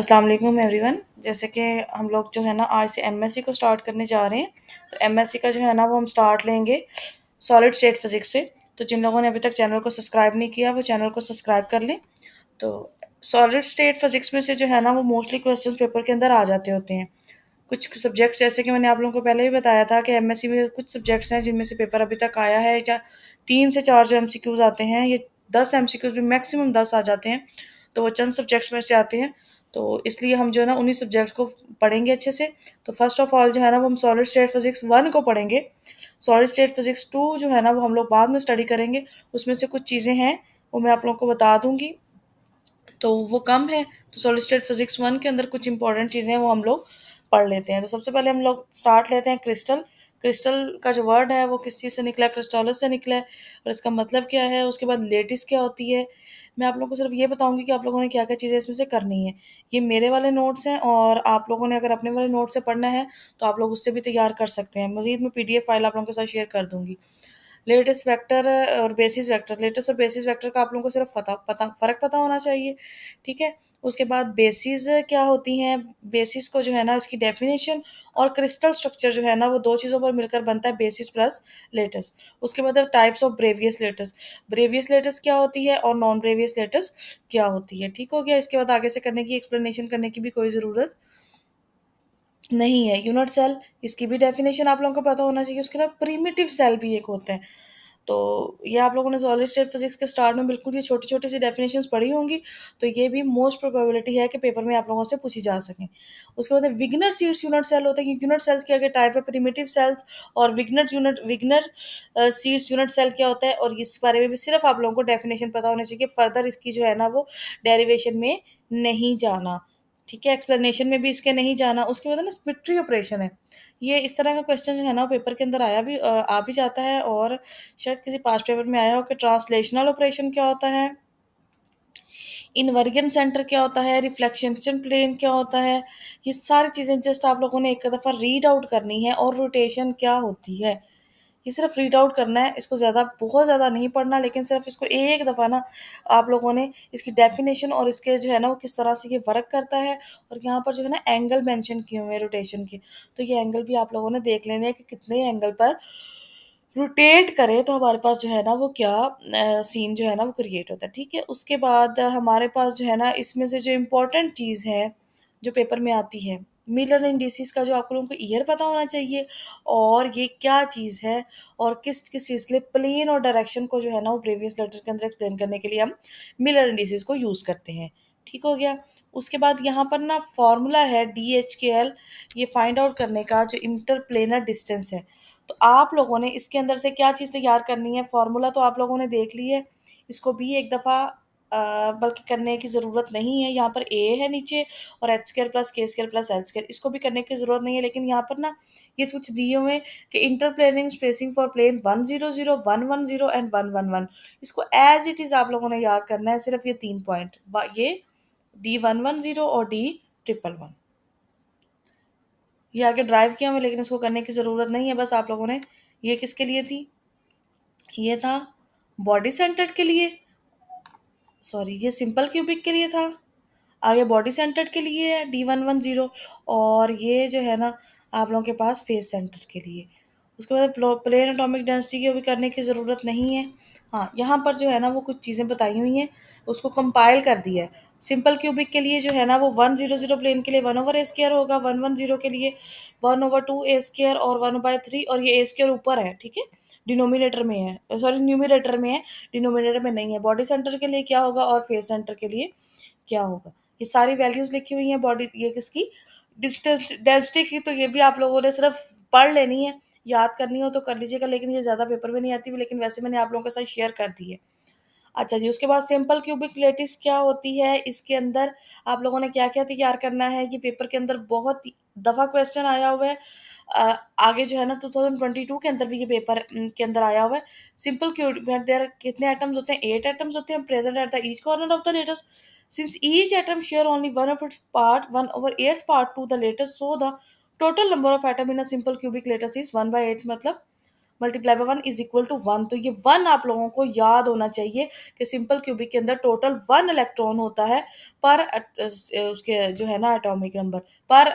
अस्सलाम वालेकुम एवरीवन जैसे कि हम लोग जो है ना आज से एमएससी को स्टार्ट करने जा रहे हैं तो एमएससी का जो है ना वो हम स्टार्ट लेंगे सॉलिड स्टेट फिज़िक्स से तो जिन लोगों ने अभी तक चैनल को सब्सक्राइब नहीं किया वो चैनल को सब्सक्राइब कर लें तो सॉलिड स्टेट फिज़िक्स में से जो है ना वो मोस्टली क्वेश्चन पेपर के अंदर आ जाते होते हैं कुछ सब्जेक्ट्स जैसे कि मैंने आप लोगों को पहले भी बताया था कि सी में कुछ सब्जेक्ट्स हैं जिनमें से पेपर अभी तक आया है या तीन से चार जो क्यूज आते हैं ये दस क्यूज भी मैक्सिमम दस आ जाते हैं तो वो चंद सब्जेक्ट्स में से आते हैं तो इसलिए हम जो है ना उन्हीं सब्जेक्ट को पढ़ेंगे अच्छे से तो फर्स्ट ऑफ ऑल जो है ना वो हम सॉलिड स्टेट फिजिक्स वन को पढ़ेंगे सॉलिड स्टेट फिजिक्स टू जो है ना वो हम लोग बाद में स्टडी करेंगे उसमें से कुछ चीज़ें हैं वो मैं आप लोगों को बता दूंगी तो वो कम है तो सॉलिड स्टेट फिजिक्स वन के अंदर कुछ इंपॉर्टेंट चीज़ें हैं वो हम लोग पढ़ लेते हैं तो सबसे पहले हम लोग स्टार्ट लेते हैं क्रिस्टल क्रिस्टल का जो वर्ड है वो किस चीज़ से निकला है क्रिस्टोलस से निकला है और इसका मतलब क्या है उसके बाद लेटिस क्या होती है मैं आप लोगों को सिर्फ ये बताऊंगी कि आप लोगों ने क्या क्या चीज़ें इसमें से करनी है ये मेरे वाले नोट्स हैं और आप लोगों ने अगर अपने वाले नोट से पढ़ना है तो आप लोग उससे भी तैयार कर सकते हैं मजीद मैं पी फाइल आप लोगों के साथ शेयर कर दूँगी लेटेस्ट वैक्टर और बेसिस वैक्टर लेटेस्ट और बेसिस वैक्टर का आप लोगों को सिर्फ पता पता फ़र्क पता होना चाहिए ठीक है उसके बाद बेसिस क्या होती हैं बेसिस को जो है ना उसकी डेफिनेशन और क्रिस्टल स्ट्रक्चर जो है ना वो दो चीज़ों पर मिलकर बनता है बेसिस प्लस लेटेस्ट उसके बाद types of Bravais lattice Bravais lattice क्या होती है और नॉन ब्रेवियस लेटेस्ट क्या होती है ठीक हो गया इसके बाद आगे से करने की एक्सप्लेनेशन करने की भी कोई ज़रूरत नहीं है यूनिट सेल इसकी भी डेफिनेशन आप लोगों को पता होना चाहिए उसके अलावा प्रीमिटिव सेल भी एक होते हैं तो ये आप लोगों ने सॉलिड स्टेट फिजिक्स के स्टार्ट में बिल्कुल ये छोटी छोटी सी डेफिनेशन पढ़ी होंगी तो ये भी मोस्ट प्रोबेबिलिटी है कि पेपर में आप लोगों से पूछी जा सकें उसके बाद विग्नर सीड्स यूनिट सेल होते हैं यूनिट सेल्स के अगर टाइप है प्रिमेटिव सेल्स और Wigner unit Wigner Seitz unit cell क्या होता है और इस बारे में भी सिर्फ आप लोगों को डेफिनेशन पता होना चाहिए फर्दर इसकी जो है ना वो डेरिवेशन में नहीं जाना ठीक है एक्सप्लेनेशन में भी इसके नहीं जाना उसके बाद ना स्पिट्री ऑपरेशन है ये इस तरह का क्वेश्चन जो है ना वो पेपर के अंदर आया भी आ भी जाता है और शायद किसी पास्ट पेपर में आया हो कि ट्रांसलेशनल ऑपरेशन क्या होता है इनवर्गन सेंटर क्या होता है रिफ्लेक्शन प्लेन क्या होता है ये सारी चीज़ें जस्ट आप लोगों ने एक दफ़ा रीड आउट करनी है और रोटेशन क्या होती है ये सिर्फ रीड आउट करना है इसको ज़्यादा बहुत ज़्यादा नहीं पढ़ना लेकिन सिर्फ इसको एक दफ़ा ना आप लोगों ने इसकी डेफिनेशन और इसके जो है ना वो किस तरह से ये वर्क करता है और यहाँ पर जो है ना एंगल मैंशन किए हुए हैं रोटेशन के तो ये एंगल भी आप लोगों ने देख लेने हैं कि कितने एंगल पर रोटेट करें तो हमारे पास जो है ना वो क्या आ, सीन जो है ना वो क्रिएट होता है ठीक है उसके बाद हमारे पास जो है ना इसमें से जो इम्पोर्टेंट चीज़ है जो पेपर में आती है मिलर डिसीज का जो आप लोगों को ईयर पता होना चाहिए और ये क्या चीज़ है और किस किस चीज़ के लिए प्लेन और डायरेक्शन को जो है ना वो प्रीवियस लेटर के अंदर एक्सप्लेन करने के लिए हम मिलर डिसीज को यूज़ करते हैं ठीक हो गया उसके बाद यहाँ पर ना फॉर्मूला है डी एच के एल ये फाइंड आउट करने का जो इंटरप्लेनर डिस्टेंस है तो आप लोगों ने इसके अंदर से क्या चीज़ तैयार करनी है फॉर्मूला तो आप लोगों ने देख ली है इसको भी एक दफ़ा बल्कि करने की ज़रूरत नहीं है यहाँ पर ए है नीचे और H square plus K square plus L square इसको भी करने की ज़रूरत नहीं है लेकिन यहाँ पर ना ये कुछ दिए हुए हैं कि interplanar spacing for plane one zero zero one one zero and one one one इसको एज इट इज़ आप लोगों ने याद करना है सिर्फ ये तीन पॉइंट ये डी वन वन ज़ीरो और डी ट्रिपल वन ये आगे ड्राइव किया हुआ लेकिन इसको करने की ज़रूरत नहीं है बस आप लोगों ने ये किसके लिए थी ये था बॉडी सेंटर्ड के लिए सॉरी ये सिंपल क्यूबिक के लिए था आगे बॉडी सेंटर्ड के लिए है डी वन वन ज़ीरो और ये जो है ना आप लोगों के पास फेस सेंटर के लिए उसके बाद प्लेन एटॉमिक डेंसिटी की अभी करने की ज़रूरत नहीं है हाँ यहाँ पर जो है ना वो कुछ चीज़ें बताई हुई हैं उसको कंपाइल कर दिया है सिंपल क्यूबिक के लिए जो है ना वो वन जीरो जीरो प्लेन के लिए वन ओवर ए स्केयर होगा वन वन जीरो के लिए one over two a square और वन बाय थ्री और ये ए स्केयर ऊपर है ठीक है डिनोमिनेटर में है सॉरी न्यूमिनेटर में है डिनोमिनेटर में नहीं है बॉडी सेंटर के लिए क्या होगा और फेस सेंटर के लिए क्या होगा ये सारी वैल्यूज़ लिखी हुई हैं बॉडी ये किसकी डिस्टेंस डेंसिटी की तो ये भी आप लोगों ने सिर्फ पढ़ लेनी है याद करनी हो तो कर लीजिएगा लेकिन ये ज़्यादा पेपर में नहीं आती हुई लेकिन वैसे मैंने आप लोगों के साथ शेयर कर दी है अच्छा जी उसके बाद सिंपल क्यूबिक लेटिस क्या होती है इसके अंदर आप लोगों ने क्या क्या तैयार करना है ये पेपर के अंदर बहुत दफ़ा क्वेश्चन आया हुआ है आगे जो है ना टू थाउजेंड ट्वेंटी टू के अंदर भी ये पेपर के अंदर आया हुआ है सिंपल क्यूट देर कितने आइटम्स होते हैं एट आइटम्स होते हैं present at the each corner of the lattice since each atom share only one of its part one over eighth part to the lattice so the total number of atom in a simple cubic lattice is one by eight मतलब multiply by one is equal to one तो ये one आप लोगों को याद होना चाहिए कि सिंपल क्यूबिक के अंदर टोटल वन इलेक्ट्रॉन होता है पर उसके जो है ना atomic number per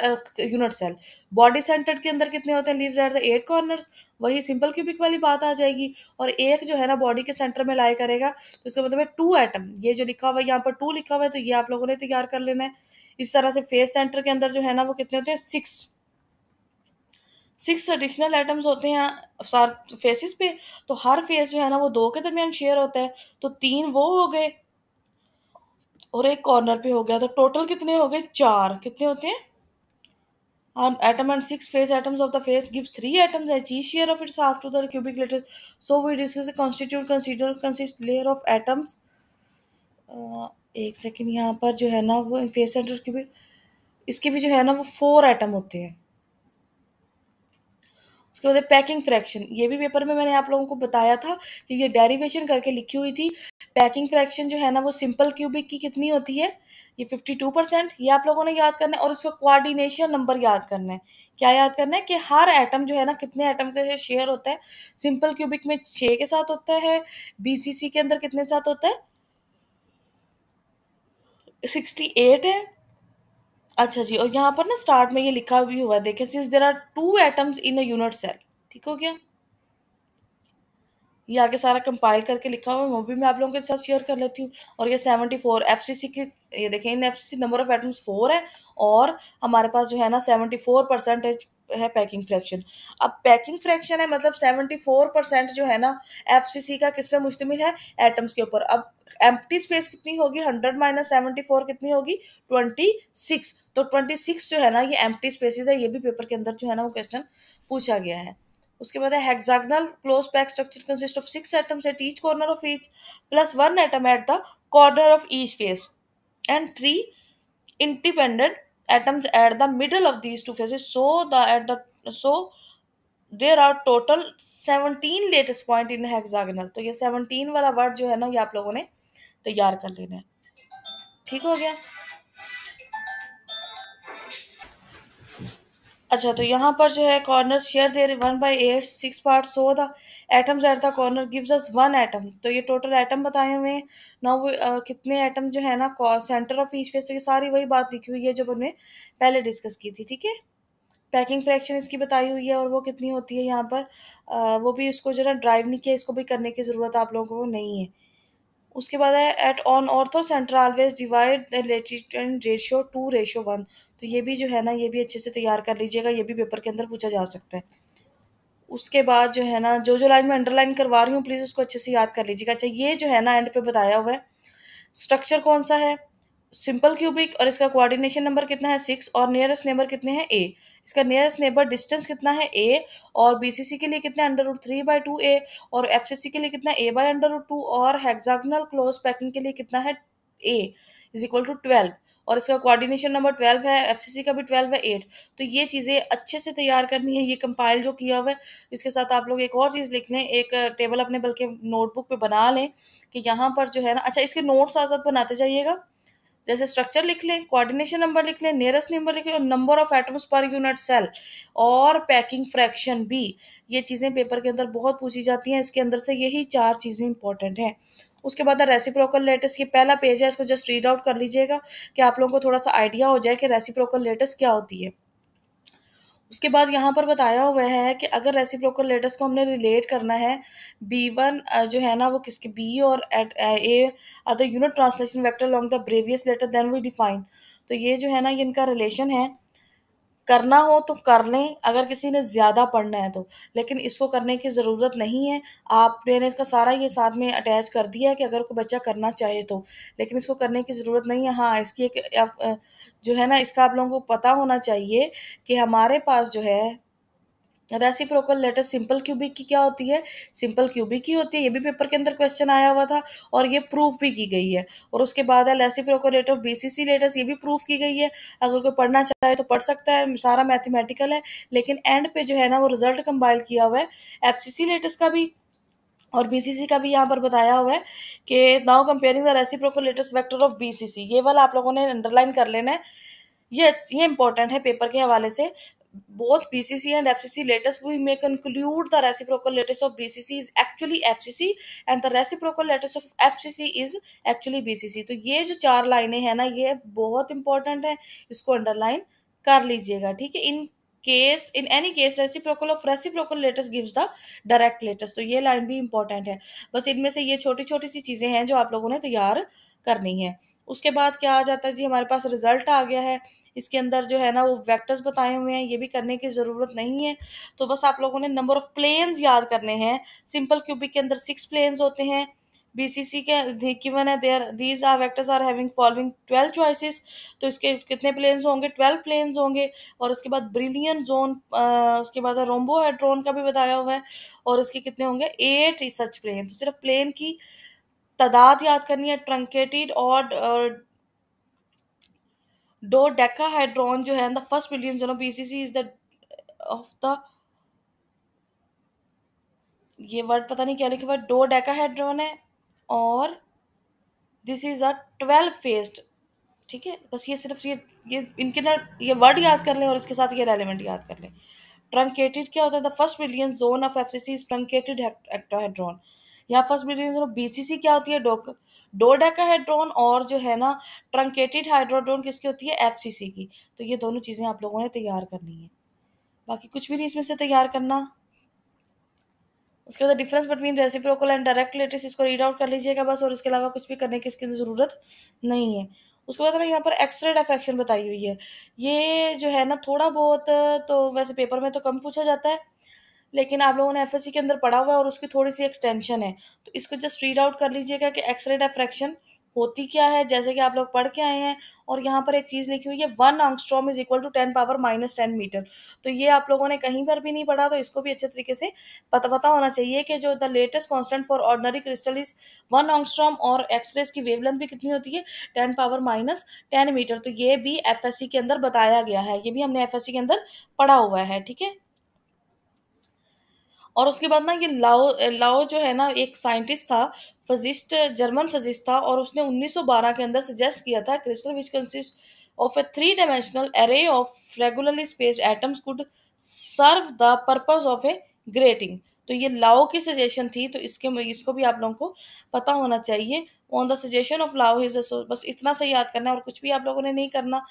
unit cell body centred के अंदर कितने होते हैं leaves are the eight corners वही सिंपल क्यूबिक वाली बात आ जाएगी और एक जो है ना बॉडी के सेंटर में लाया करेगा तो इसका मतलब है टू एटम ये जो लिखा हुआ है यहाँ पर टू लिखा हुआ है तो ये आप लोगों ने तैयार कर लेना है इस तरह से फेस सेंटर के अंदर जो है ना वो कितने होते हैं सिक्स सिक्स एडिशनल आइटम्स होते हैं सार फेसिस पे तो हर फेस जो है ना वो दो के दरमियान शेयर होता है तो तीन वो हो गए और एक कॉर्नर पे हो गया तो टोटल कितने हो गए चार कितने होते हैं atom and six face atoms of the face gives three atoms each share of its half to the cubic lattice so we discuss constitute consider consist layer of atoms एक second यहाँ पर जो है ना वो face centre cubic इसके भी जो है ना वो फोर एटम होते हैं उसके बाद पैकिंग फ्रैक्शन ये भी पेपर में मैंने आप लोगों को बताया था कि ये डेरिवेशन करके लिखी हुई थी पैकिंग फ्रैक्शन जो है ना वो सिंपल क्यूबिक की कितनी होती है ये फिफ्टी टू परसेंट ये आप लोगों ने याद करना है और इसका कोऑर्डिनेशन नंबर याद करना है क्या याद करना है कि हर एटम जो है ना कितने एटम के शेयर होता है सिंपल क्यूबिक में छः के साथ होता है सी के अंदर कितने साथ होता है सिक्सटी एट है अच्छा जी और यहाँ पर ना स्टार्ट में ये लिखा भी हुआ है देखिए since there are two atoms in a unit cell ठीक हो गया ये आगे सारा कंपाइल करके लिखा हुआ है वो भी मैं आप लोगों के साथ शेयर कर लेती हूँ और ये seventy four F C C की ये देखें in F C number of atoms four है और हमारे पास जो है ना सेवेंटी फोर परसेंटेज है पैकिंग फ्रैक्शन अब पैकिंग फ्रैक्शन है मतलब सेवेंटी फोर परसेंट जो है ना एफ सी सी का किस पे मुश्तमिल है एटम्स के ऊपर अब एम्प्टी स्पेस कितनी होगी हंड्रेड माइनस सेवेंटी फोर कितनी होगी ट्वेंटी सिक्स तो ट्वेंटी सिक्स जो है ना ये एम्प्टी स्पेसिस है ये भी पेपर के अंदर जो है ना वो क्वेश्चन पूछा गया है उसके बाद है hexagonal close pack structure consist of six atoms at each corner of each plus one atom at the corner of each face and three independent atoms at the middle of these two faces so the at the so there are total 17 lattice point in hexagonal तो ये 17 वाला word जो है ना ये आप लोगों ने तैयार कर लेना है ठीक हो गया अच्छा तो यहाँ पर जो है कॉर्नर शेयर दे रहे one by eight six part so the atoms at the corner gives us one atom तो ये टोटल एटम बताए हुए हैं ना वो कितने एटम जो है ना सेंटर ऑफ ईच फेस तो ये सारी वही बात लिखी हुई है जब हमने पहले डिस्कस की थी ठीक है पैकिंग फ्रैक्शन इसकी बताई हुई है और वो कितनी होती है यहाँ पर आ, वो भी इसको जरा ड्राइव नहीं किया इसको भी करने की ज़रूरत आप लोगों को नहीं है उसके बाद है at on orthocentre always divide ratio two ratio one तो ये भी जो है ना ये भी अच्छे से तैयार कर लीजिएगा ये भी पेपर के अंदर पूछा जा सकता है उसके बाद जो है ना जो जो लाइन में अंडरलाइन करवा रही हूँ प्लीज़ उसको अच्छे से याद कर लीजिएगा अच्छा ये जो है ना एंड पे बताया हुआ है स्ट्रक्चर कौन सा है सिंपल क्यूबिक और इसका कोऑर्डिनेशन नंबर कितना है सिक्स और नियरेस्ट नेबर कितने हैं ए इसका नियरेस्ट नेबर डिस्टेंस कितना है ए और बीसीसी के लिए कितना under root three by two a और सी के लिए कितना a by under root two और हेक्सागनल क्लोज पैकिंग के लिए कितना है a is equal to twelve और इसका कोऑर्डिनेशन नंबर ट्वेल्व है एफसीसी का भी ट्वेल्व है एट तो ये चीज़ें अच्छे से तैयार करनी है ये कंपाइल जो किया हुआ है इसके साथ आप लोग एक और चीज़ लिख लें एक टेबल अपने बल्कि नोटबुक पे बना लें कि यहाँ पर जो है ना अच्छा इसके नोट्स आज आप बनाते जाइएगा जैसे स्ट्रक्चर लिख लें कोऑर्डिनेशन नंबर लिख लें नियरेस्ट नंबर लिख लें और number of atoms per unit cell और पैकिंग फ्रैक्शन भी ये चीज़ें पेपर के अंदर बहुत पूछी जाती हैं इसके अंदर से यही चार चीज़ें इंपॉर्टेंट हैं उसके बाद रेसिप्रोकल लेटेस्ट ये पहला पेज है इसको जस्ट रीड आउट कर लीजिएगा कि आप लोगों को थोड़ा सा आइडिया हो जाए कि रेसिप्रोकल लेटेस्ट क्या होती है उसके बाद यहाँ पर बताया हुआ है कि अगर रेसिप्रोकल लेटर्स को हमने रिलेट करना है बी वन जो है ना वो किसके बी और at a are the unit translation vector long the Bravais lattice then we define तो ये जो है ना ये इनका रिलेशन है करना हो तो कर लें अगर किसी ने ज़्यादा पढ़ना है तो लेकिन इसको करने की ज़रूरत नहीं है आपने मैंने इसका सारा ये साथ में अटैच कर दिया है कि अगर कोई बच्चा करना चाहे तो लेकिन इसको करने की ज़रूरत नहीं है हाँ इसकी एक जो है ना इसका आप लोगों को पता होना चाहिए कि हमारे पास जो है रेसिप्रोकल लेटर सिंपल क्यूबिक की क्या होती है सिंपल क्यूबिक की होती है ये भी पेपर के अंदर क्वेश्चन आया हुआ था और ये प्रूफ भी की गई है और उसके बाद है reciprocal rate of BCC lattices ये भी प्रूफ की गई है अगर कोई पढ़ना चाहे तो पढ़ सकता है सारा मैथमेटिकल है लेकिन एंड पे जो है ना वो रिजल्ट कंबाइल किया हुआ है एफ लेटर्स का भी और बीसीसी का भी यहाँ पर बताया हुआ है कि now comparing the reciprocal lattices vector of B ये वाला आप लोगों ने अंडरलाइन कर लेना है ये ये इंपॉर्टेंट है पेपर के हवाले से both BCC and FCC latest, we may conclude the reciprocal letters of BCC is actually FCC and the reciprocal letters of FCC is actually BCC. तो ये जो चार लाइनें हैं ना ये बहुत इंपॉर्टेंट है इसको अंडरलाइन कर लीजिएगा ठीक है in case in any case reciprocal of reciprocal lattice gives the direct lattice तो ये लाइन भी इंपॉर्टेंट है बस इनमें से ये छोटी छोटी सी चीज़ें हैं जो आप लोगों ने तैयार करनी है उसके बाद क्या आ जाता है जी हमारे पास रिजल्ट आ गया है इसके अंदर जो है ना वो वेक्टर्स बताए हुए हैं ये भी करने की ज़रूरत नहीं है तो बस आप लोगों ने नंबर ऑफ़ प्लेन्स याद करने हैं सिंपल क्यूबिक के अंदर सिक्स प्लेन्स होते हैं बीसीसी के गिवन है there these are vectors are having following twelve choices तो इसके कितने प्लेन्स होंगे ट्वेल्व प्लेन्स होंगे और उसके बाद ब्रिलियन जोन उसके बाद रोम्बो है ड्रोन का भी बताया हुआ है और इसके कितने होंगे एट सच प्लेन तो सिर्फ प्लेन की तादाद याद करनी है ट्रंकेटेड और डो डेकाहाइड्रॉन जो है फर्स्ट विलियन जो B C C is the of the ये वर्ड पता नहीं क्या लिखे हुआ डो है और this is a twelve faced ठीक है बस ये सिर्फ ये ये इनके ना ये वर्ड याद कर लें और इसके साथ ये रेलिमेंट याद कर लें ट्रंकेटेड क्या होता है the first Brillouin zone of F C C is truncated octahedron यहाँ फर्स्ट बिलियन जो बी सी सी क्या होती है डोक डोडाकाहेड्रॉन और जो है ना ट्रंकेटेड हाइड्रोड्रोन किसकी होती है एफ की तो ये दोनों चीज़ें आप लोगों ने तैयार करनी है बाकी कुछ भी नहीं इसमें से तैयार करना उसके बाद difference between reciprocal and direct lattice इसको रीड आउट कर लीजिएगा बस और इसके अलावा कुछ भी करने की इसकी ज़रूरत नहीं है उसके बाद ना यहाँ पर एक्सरे डेफेक्शन बताई हुई है ये जो है ना थोड़ा बहुत तो वैसे पेपर में तो कम पूछा जाता है लेकिन आप लोगों ने एफ के अंदर पढ़ा हुआ है और उसकी थोड़ी सी एक्सटेंशन है तो इसको जस्ट रीड आउट कर लीजिएगा कि एक्सरे डेफ्रैक्शन होती क्या है जैसे कि आप लोग पढ़ के आए हैं और यहाँ पर एक चीज़ लिखी हुई है one angstrom is equal to ten power minus ten metre तो ये आप लोगों ने कहीं पर भी नहीं पढ़ा तो इसको भी अच्छे तरीके से पता पता होना चाहिए कि जो the lattice constant for ordinary crystal is one angstrom और एक्सरेज की वेवलेंथ भी कितनी होती है ten power minus ten metre तो ये भी एफ के अंदर बताया गया है ये भी हमने एफ के अंदर पढ़ा हुआ है ठीक है और उसके बाद ना ये लाओ लाओ जो है ना एक साइंटिस्ट था फजिस्ट जर्मन फजिस्ट था और उसने 1912 के अंदर सजेस्ट किया था crystal which consist of a three dimensional array of regularly space atoms could serve the purpose of a grating तो ये लाओ की सजेशन थी तो इसके इसको भी आप लोगों को पता होना चाहिए on the suggestion of Laue his बस इतना सही याद करना है और कुछ भी आप लोगों ने नहीं करना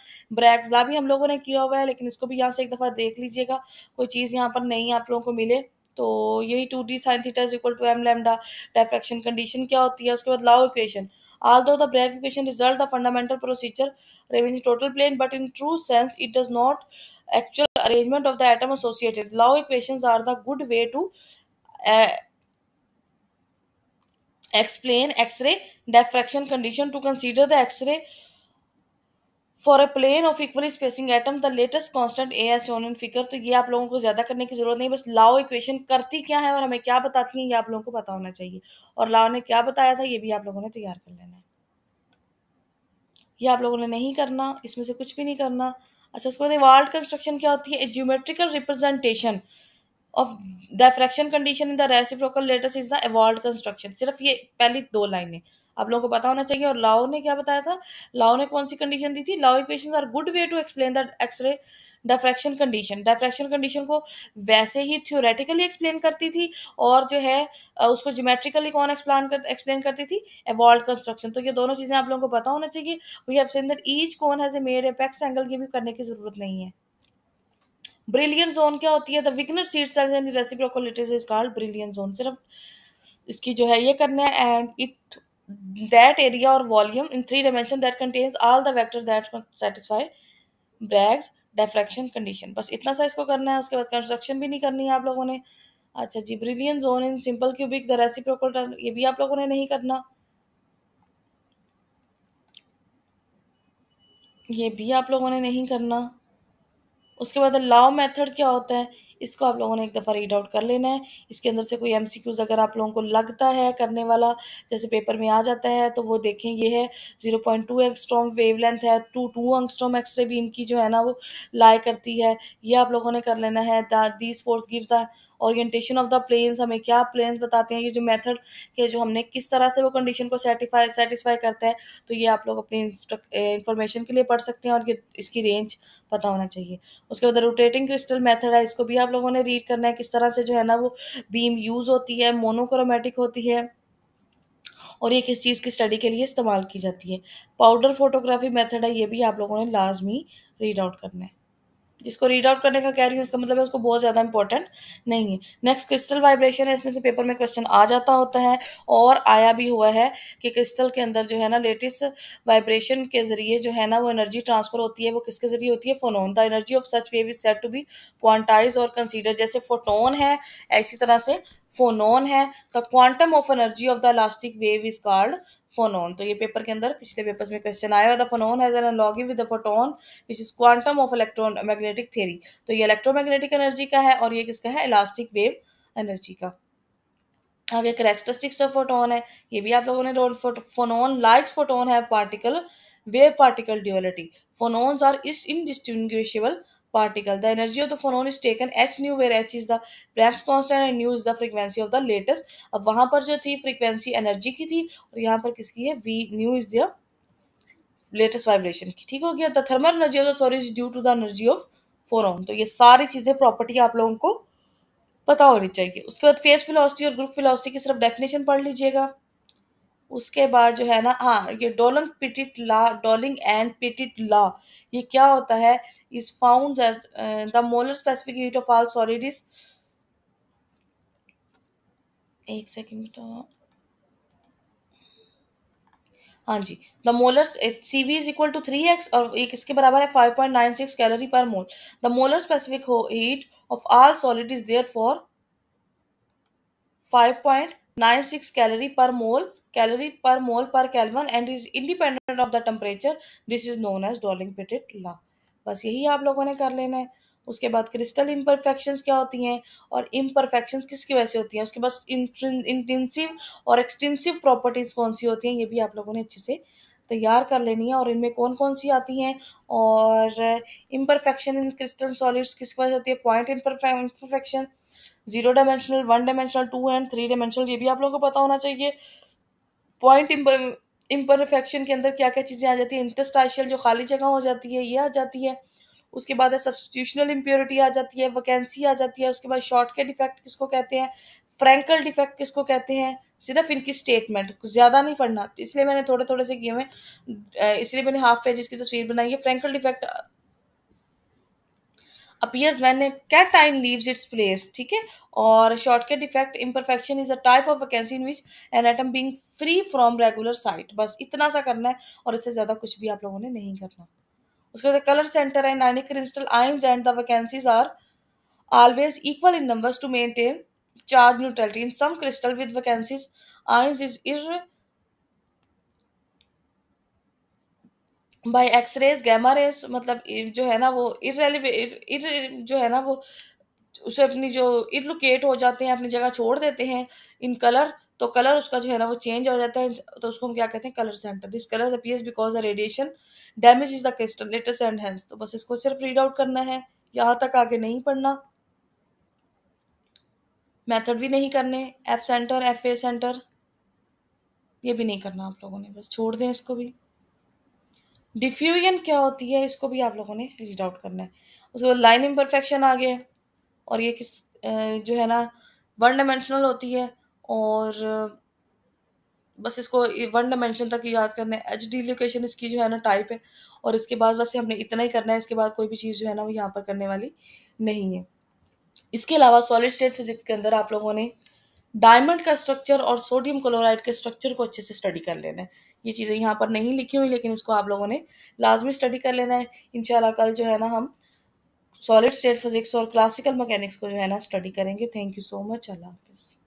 ब्रैक्स ला भी हम लोगों ने किया हुआ है लेकिन इसको भी यहाँ से एक दफ़ा देख लीजिएगा कोई चीज़ यहाँ पर नहीं आप लोगों को मिले तो यही two D sine theta is equal to M lambda diffraction condition क्या होती है उसके बाद Laue equation although the Bragg equation result the fundamental procedure arrange total plane but in true sense it does not actual arrangement of the atom associated Laue equation are the good way to explain X ray ray condition to consider the X ray for a plane of equally spacing atom the latest constant as shown in figure तो ये आप लोगों को ज़्यादा करने की ज़रूरत नहीं बस लाओ इक्वेशन करती क्या है और हमें क्या बताती है ये आप लोगों को पता होना चाहिए और लाओ ने क्या बताया था ये भी आप लोगों ने तैयार कर लेना है ये आप लोगों ने नहीं करना इसमें से कुछ भी नहीं करना अच्छा उसके बाद वर्ल्ड कंस्ट्रक्शन क्या होती है geometrical representation of the fraction condition in the reciprocal lattice is the Ewald construction सिर्फ ये पहली दो लाइनें आप लोगों को पता होना चाहिए और लाओ ने क्या बताया था लाओ ने कौन सी कंडीशन दी थी Laue equation are good way to explain that X ray diffraction condition diffraction condition को वैसे ही थ्योरेटिकली एक्सप्लेन करती थी और जो है उसको जोमेट्रिकली कौन एक्सप्लान कर एक्सप्लेन करती थी एवॉल्ड कंस्ट्रक्शन तो ये दोनों चीज़ें आप लोगों को पता होना चाहिए we have seen that each cone has a made apex angle की भी करने की ज़रूरत नहीं है ब्रिलियन जोन क्या होती है the Wigner Seitz cells in reciprocal lattice is called Brillouin zone सिर्फ इसकी जो है ये करना है and it Mm-hmm. that area or volume in three dimension that contains all the vector that satisfy Bragg's diffraction condition बस इतना सा इसको करना है उसके बाद कंस्ट्रक्शन भी नहीं करनी है आप लोगों ने अच्छा जी Brillouin zone in simple cubic the reciprocal ये भी आप लोगों ने नहीं करना ये भी आप लोगों ने नहीं करना उसके बाद लाव मेथड क्या होता है इसको आप लोगों ने एक दफ़ा रीड आउट कर लेना है इसके अंदर से कोई एम अगर आप लोगों को लगता है करने वाला जैसे पेपर में आ जाता है तो वो देखें ये है zero point two angstrom wavelength है two two angstrom X ray beam की जो है ना वो लाए करती है ये आप लोगों ने कर लेना है the spots give the orientation of the planes हमें क्या प्लेन्स बताते हैं ये जो मेथड के जो हमने किस तरह से वो कंडीशन को सेटिस्फाई करता है तो ये आप लोग अपनी इंफॉर्मेशन के लिए पढ़ सकते हैं और ये इसकी रेंज पता होना चाहिए उसके बाद रोटेटिंग क्रिस्टल मेथड है इसको भी आप लोगों ने रीड करना है किस तरह से जो है ना वो बीम यूज़ होती है मोनोक्रोमेटिक होती है और ये किस चीज़ की स्टडी के लिए इस्तेमाल की जाती है पाउडर फोटोग्राफी मेथड है ये भी आप लोगों ने लाजमी रीड आउट करना है जिसको रीड आउट करने का कह रही हूँ इसका मतलब है उसको बहुत ज़्यादा इंपॉर्टेंट नहीं है नेक्स्ट क्रिस्टल वाइब्रेशन है इसमें से पेपर में क्वेश्चन आ जाता होता है और आया भी हुआ है कि क्रिस्टल के अंदर जो है ना लेटेस्ट वाइब्रेशन के जरिए जो है ना वो एनर्जी ट्रांसफर होती है वो किसके जरिए होती है phonon the energy of such wave is set to be quantize और कंसिडर जैसे फोटोन है ऐसी तरह से फोनोन है the quantum of energy of the elastic wave is called phonon तो ये पेपर के अंदर पिछले पेपर्स में क्वेश्चन आया हुआ था phonon has an analogy with the photon which is quantum of electron magnetic theory तो ये इलेक्ट्रोमैग्नेटिक एनर्जी का है और ये किसका है इलास्टिक वेव एनर्जी का अब ये करेक्टरिस्टिक्स ऑफ फोटोन है ये भी आप लोगों ने फोनोन लाइक्स फोटोन है particle wave particle duality phonons are is indistinguishable particle the energy of the phonon is taken H nu where H is the Planck's constant and nu is the frequency of the lattice अब वहां पर जो थी frequency energy की थी और यहाँ पर किसकी है V nu is the lattice vibration की ठीक हो गया the thermal energy of the sorry is due to the energy of phonon तो ये सारी चीज़ें प्रॉपर्टी आप लोगों को पता होनी चाहिए उसके बाद फेस फिलोसिटी और ग्रुप फिलोसिटी की सिर्फ डेफिनेशन पढ़ लीजिएगा उसके बाद जो है ना हाँ ये डोलंग पिटिट ला डोलिंग एंड पिटिट ला ये क्या होता है is found as the molar specific heat of all is एक सेकेंड बेटा हाँ जी the molar C V is equal to three x और एक इसके बराबर है five point nine six calorie per mole the molar specific heat of all solid is therefore five point nine six calorie per mole calorie per mole per kelvin and is independent of the temperature this is known as Dulong Petit law बस यही आप लोगों ने कर लेना है उसके बाद क्रिस्टल इम्परफेक्शन क्या होती हैं और इम्परफेक्शन किसकी वजह से होती हैं उसके बाद इंटेंसिव और एक्सटेंसिव प्रॉपर्टीज़ कौन सी होती हैं ये भी आप लोगों ने अच्छे से तैयार कर लेनी है और इनमें कौन कौन सी आती हैं और इम्परफेक्शन इन क्रिस्टल सॉलिड्स किसकी वजह से होती है point imperfection zero dimensional one dimensional two and three dimensional ये भी आप लोगों को पता होना चाहिए पॉइंट इम्परफेक्शन के अंदर क्या क्या चीज़ें आ जाती है इंटस्टाइशल जो खाली जगह हो जाती है ये आ जाती है उसके बाद है सब्सटीट्यूशनल इम्प्योरिटी आ जाती है वैकेंसी आ जाती है उसके बाद शॉर्ट के डिफेक्ट किसको कहते हैं फ्रैंकल डिफेक्ट किसको कहते हैं सिर्फ इनकी स्टेटमेंट ज़्यादा नहीं पढ़ना तो इसलिए मैंने थोड़े थोड़े से किए हुए इसलिए मैंने हाफ पेज इसकी तस्वीर बनाई है फ्रेंकल डिफेक्ट अपीयर्स मैंने cation leaves its place ठीक है और Schottky effect imperfection is a type of vacancy in which an atom being free from regular site बस इतना सा करना है और इससे ज़्यादा कुछ भी आप लोगों ने नहीं करना उसके बाद colour centre and ionic crystal ions and the vacancies are always equal in numbers to maintain charge neutrality in some crystal with vacancies ions is इर बाई एक्सरेज गैमा रेस मतलब जो है ना वो इरेलीवे इर, इर जो है ना वो उसे अपनी जो इलोकेट हो जाते हैं अपनी जगह छोड़ देते हैं इन कलर तो कलर उसका जो है ना वो चेंज हो जाता है तो उसको हम क्या कहते हैं colour centre this colour appears because the radiation damage is the crystal lattice and hence तो बस इसको सिर्फ रीड आउट करना है यहाँ तक आगे नहीं पढ़ना मेथड भी नहीं करने F centre F A centre ये भी नहीं करना आप लोगों ने बस छोड़ दें इसको भी डिफ्यूजन क्या होती है इसको भी आप लोगों ने रीड आउट करना है उसके बाद लाइन इम्परफेक्शन आ गया और ये किस जो है ना वन डायमेंशनल होती है और बस इसको वन डायमेंशन तक याद करना है एच डी लोकेशन इसकी जो है ना टाइप है और इसके बाद बस हमने इतना ही करना है इसके बाद कोई भी चीज़ जो है ना वो यहाँ पर करने वाली नहीं है इसके अलावा सॉलिड स्टेट फिजिक्स के अंदर आप लोगों ने डायमंड का स्ट्रक्चर और सोडियम क्लोराइड के स्ट्रक्चर को अच्छे से स्टडी कर लेना है ये चीज़ें यहाँ पर नहीं लिखी हुई लेकिन इसको आप लोगों ने लाजमी स्टडी कर लेना है इन कल जो है ना हम सॉलिड स्टेट फिजिक्स और क्लासिकल मैकेनिक्स को जो है ना स्टडी करेंगे थैंक यू सो मच अल्लाह हाफिज़